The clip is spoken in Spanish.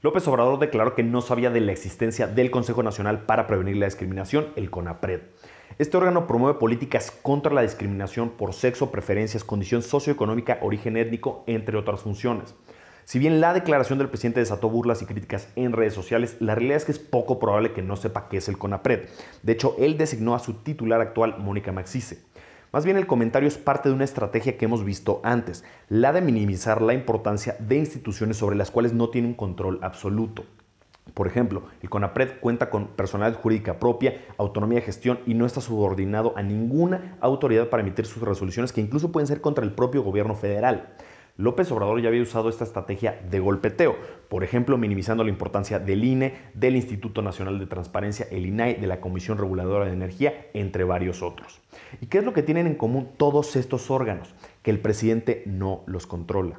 López Obrador declaró que no sabía de la existencia del Consejo Nacional para Prevenir la Discriminación, el CONAPRED. Este órgano promueve políticas contra la discriminación por sexo, preferencias, condición socioeconómica, origen étnico, entre otras funciones. Si bien la declaración del presidente desató burlas y críticas en redes sociales, la realidad es que es poco probable que no sepa qué es el CONAPRED. De hecho, él designó a su titular actual, Mónica Maxice. Más bien el comentario es parte de una estrategia que hemos visto antes, la de minimizar la importancia de instituciones sobre las cuales no tiene un control absoluto. Por ejemplo, el CONAPRED cuenta con personal jurídica propia, autonomía de gestión y no está subordinado a ninguna autoridad para emitir sus resoluciones que incluso pueden ser contra el propio gobierno federal. López Obrador ya había usado esta estrategia de golpeteo, por ejemplo, minimizando la importancia del INE, del Instituto Nacional de Transparencia, el INAI, de la Comisión Reguladora de Energía, entre varios otros. ¿Y qué es lo que tienen en común todos estos órganos? Que el presidente no los controla.